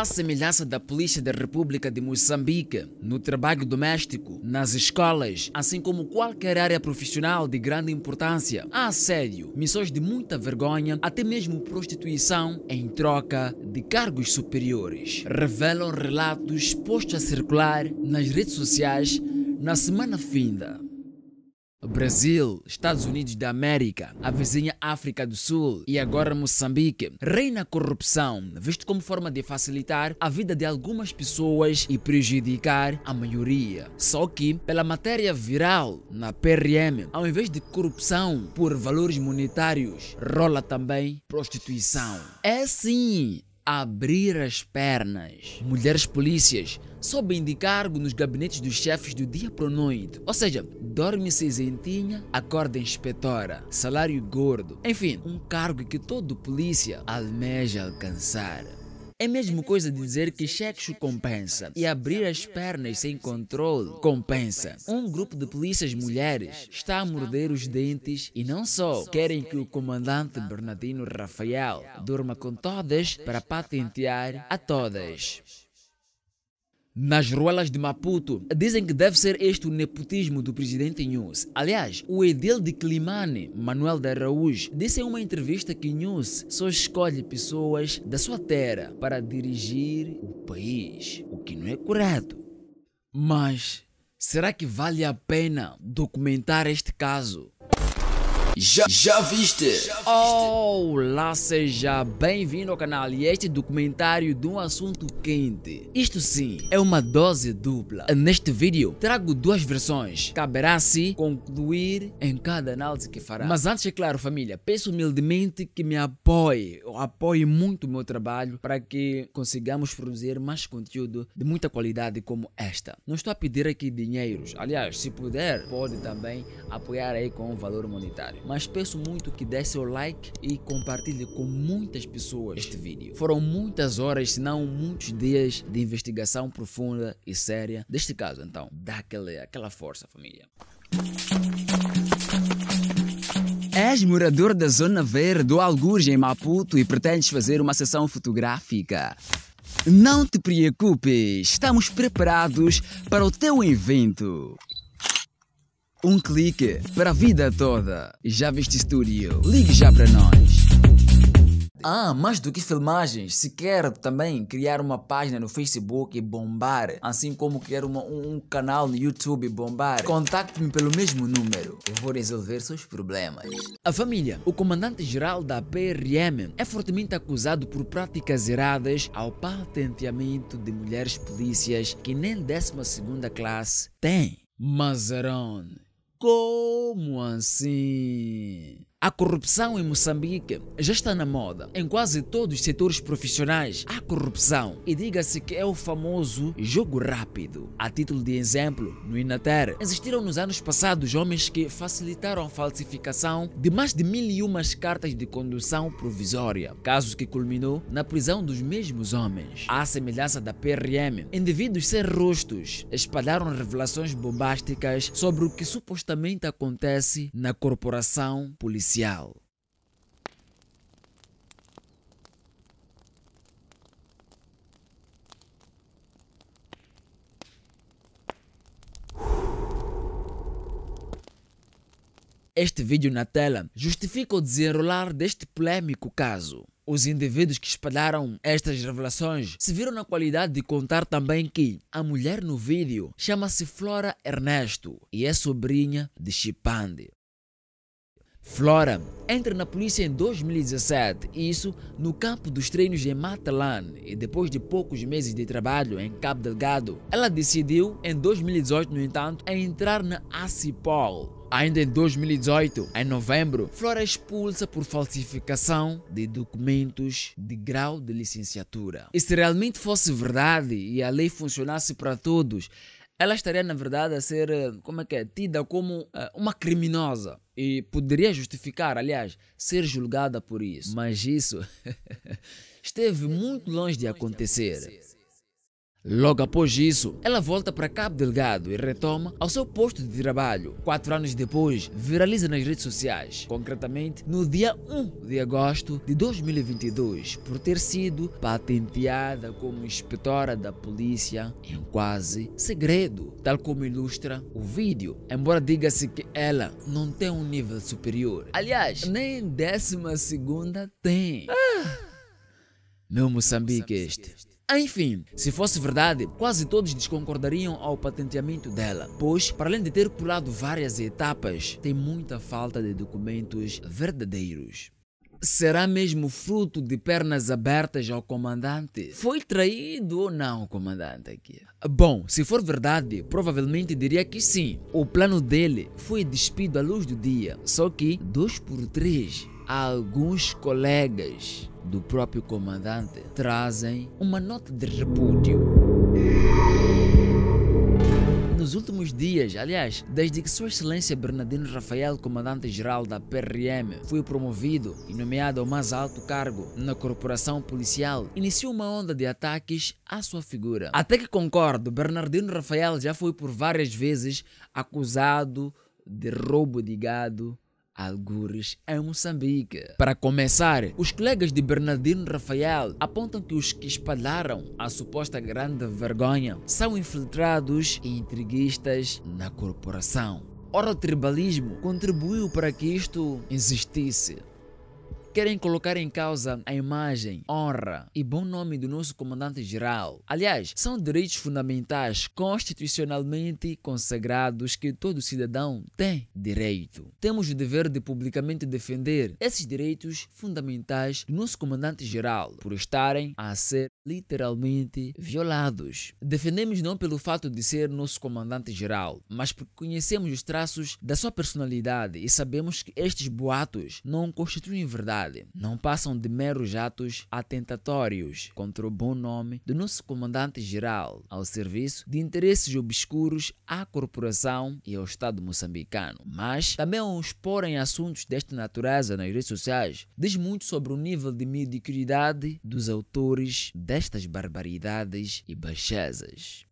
à semelhança da Polícia da República de Moçambique, no trabalho doméstico, nas escolas, assim como qualquer área profissional de grande importância, há assédio, missões de muita vergonha, até mesmo prostituição em troca de cargos superiores. Revelam relatos postos a circular nas redes sociais na semana finda. Brasil, Estados Unidos da América, a vizinha África do Sul e agora Moçambique, reina a corrupção, visto como forma de facilitar a vida de algumas pessoas e prejudicar a maioria. Só que, pela matéria viral na PRM, ao invés de corrupção por valores monetários, rola também prostituição. É sim, abrir as pernas. Mulheres polícias sobem de cargo nos gabinetes dos chefes do dia para noite. Ou seja, dorme cinzentinha, acorda inspetora, salário gordo. Enfim, um cargo que todo polícia almeja alcançar. É mesmo coisa dizer que cheques compensa e abrir as pernas sem controle compensa. Um grupo de polícias mulheres está a morder os dentes e não só querem que o comandante Bernardino Rafael durma com todas para patentear a todas nas ruelas de Maputo. Dizem que deve ser este o nepotismo do presidente News. Aliás, o edil de Climane, Manuel de Araújo, disse em uma entrevista que News só escolhe pessoas da sua terra para dirigir o país, o que não é correto. Mas será que vale a pena documentar este caso? Já, já viste? Olá, seja bem-vindo ao canal e este documentário de um assunto quente. Isto sim, é uma dose dupla. Neste vídeo, trago duas versões. Caberá-se concluir em cada análise que fará. Mas antes, é claro, família, peço humildemente que me apoie. Eu apoie muito o meu trabalho para que consigamos produzir mais conteúdo de muita qualidade como esta. Não estou a pedir aqui dinheiros. Aliás, se puder, pode também apoiar aí com um valor monetário mas peço muito que dê seu like e compartilhe com muitas pessoas este vídeo. Foram muitas horas, se não muitos dias de investigação profunda e séria deste caso, então dá aquela aquela força, família. És morador da Zona Verde do Algures em Maputo e pretendes fazer uma sessão fotográfica? Não te preocupes, estamos preparados para o teu evento. Um clique para a vida toda. Já viste estúdio? Ligue já para nós. Ah, mais do que filmagens, se quer também criar uma página no Facebook e bombar, assim como criar uma, um, um, canal no YouTube e bombar, contacte-me pelo mesmo número. Eu vou resolver seus problemas. A família, o comandante-geral da PRM, é fortemente acusado por práticas erradas ao patenteamento de mulheres polícias que nem 12 classe têm. Mazarone kó mọ̀ sí i. A corrupção em Moçambique já está na moda. Em quase todos os setores profissionais há corrupção. E diga-se que é o famoso jogo rápido. A título de exemplo, no Inater, existiram nos anos passados homens que facilitaram a falsificação de mais de mil e umas cartas de condução provisória, caso que culminou na prisão dos mesmos homens. À semelhança da PRM, indivíduos sem rostos espalharam revelações bombásticas sobre o que supostamente acontece na corporação policial. Este vídeo na tela justifica o desenrolar deste polêmico caso. Os indivíduos que espalharam estas revelações se viram na qualidade de contar também que a mulher no vídeo chama-se Flora Ernesto e é sobrinha de Chipande. Flora entra na polícia em 2017, isso no campo dos treinos de Matalan, e depois de poucos meses de trabalho em Cabo Delgado, ela decidiu, em 2018, no entanto, entrar na ACIPOL, Ainda em 2018, em novembro, Flora é expulsa por falsificação de documentos de grau de licenciatura. E se realmente fosse verdade e a lei funcionasse para todos, ela estaria, na verdade, a ser, eh, como é que é, tida como uh, uma criminosa. E poderia justificar, aliás, ser julgada por isso. Mas isso esteve muito longe de acontecer. Logo após isso, ela volta para Cabo Delgado e retoma ao seu posto de trabalho. Quatro anos depois, viraliza nas redes sociais, concretamente no dia 1 de agosto de 2022, por ter sido patenteada como inspetora da polícia em quase segredo, tal como ilustra o vídeo. Embora diga-se que ela não tem um nível superior, aliás, nem décima segunda tem. Ah, meu Moçambique este. Enfim, se fosse verdade, quase todos desconcordariam ao patenteamento dela, pois, para além de ter pulado várias etapas, tem muita falta de documentos verdadeiros. Será mesmo fruto de pernas abertas ao comandante? Foi traído ou não o comandante aqui? Bom, se for verdade, provavelmente diria que sim. O plano dele foi despido à luz do dia, só que 2 por 3 alguns colegas do próprio comandante trazem uma nota de repúdio. Nos últimos dias, aliás, desde que Sua Excelência Bernardino Rafael, comandante-geral da PRM, foi promovido e nomeado ao mais alto cargo na corporação policial, iniciou uma onda de ataques à sua figura. Até que concordo, Bernardino Rafael já foi por várias vezes acusado de roubo de gado, algures em Moçambique. Para começar, os colegas de Bernardino Rafael apontam que os que espalharam a suposta grande vergonha são infiltrados e intriguistas na corporação. Ora, o tribalismo contribuiu para que isto existisse querem colocar em causa a imagem, honra e bom nome do nosso comandante-geral. Aliás, são direitos fundamentais constitucionalmente consagrados que todo cidadão tem direito. Temos o dever de publicamente defender esses direitos fundamentais do nosso comandante-geral por estarem a ser literalmente violados. Defendemos não pelo fato de ser nosso comandante-geral, mas porque conhecemos os traços da sua personalidade e sabemos que estes boatos não constituem verdade não passam de meros atos atentatórios contra o bom nome do nosso comandante-geral, ao serviço de interesses obscuros à corporação e ao Estado moçambicano. Mas também ao expor em assuntos desta natureza nas redes sociais diz muito sobre o nível de mediocridade dos autores destas barbaridades e baixezas.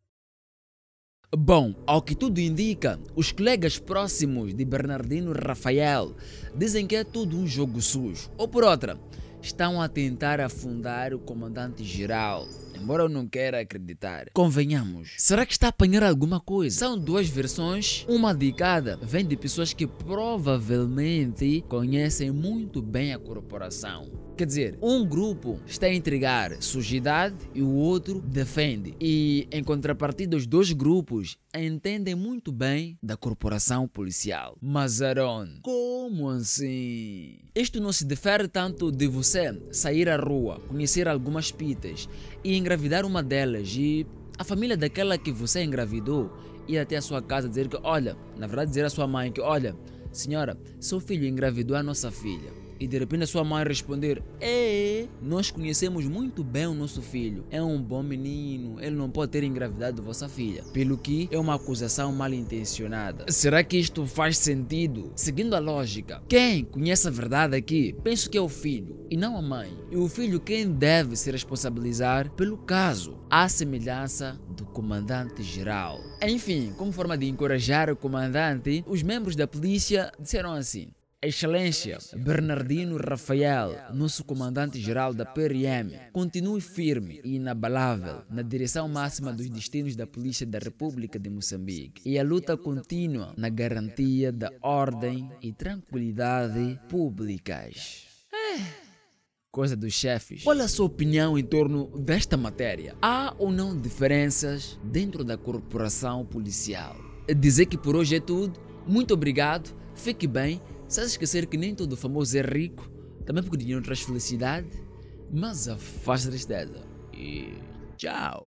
Bom, ao que tudo indica, os colegas próximos de Bernardino Rafael dizem que é tudo um jogo sujo. Ou por outra, estão a tentar afundar o comandante-geral. Embora eu não queira acreditar. Convenhamos, será que está a apanhar alguma coisa? São duas versões, uma de cada. Vem de pessoas que provavelmente conhecem muito bem a corporação. Quer dizer, um grupo está a entregar sujidade e o outro defende. E, em contrapartida, os dois grupos entendem muito bem da corporação policial. Mas, Aaron, como assim? Isto não se difere tanto de você sair à rua, conhecer algumas pitas e engravidar uma delas e a família daquela que você engravidou ir até a sua casa dizer que, olha, na verdade, dizer à sua mãe que, olha, senhora, seu filho engravidou a nossa filha e de repente a sua mãe responder: É, nós conhecemos muito bem o nosso filho, é um bom menino, ele não pode ter engravidado vossa filha. Pelo que é uma acusação mal intencionada. Será que isto faz sentido? Seguindo a lógica, quem conhece a verdade aqui, penso que é o filho e não a mãe. E o filho quem deve se responsabilizar pelo caso, à semelhança do comandante geral. Enfim, como forma de encorajar o comandante, os membros da polícia disseram assim: Excelência Bernardino Rafael, nosso comandante-geral da PRM, continue firme e inabalável na direção máxima dos destinos da Polícia da República de Moçambique e a luta contínua na garantia da ordem e tranquilidade públicas. coisa dos chefes. Qual é a sua opinião em torno desta matéria? Há ou não diferenças dentro da corporação policial? Dizer que por hoje é tudo. Muito obrigado, fique bem sem esquecer que nem todo famoso é rico, também porque o dinheiro traz felicidade, mas afasta tristeza. E tchau!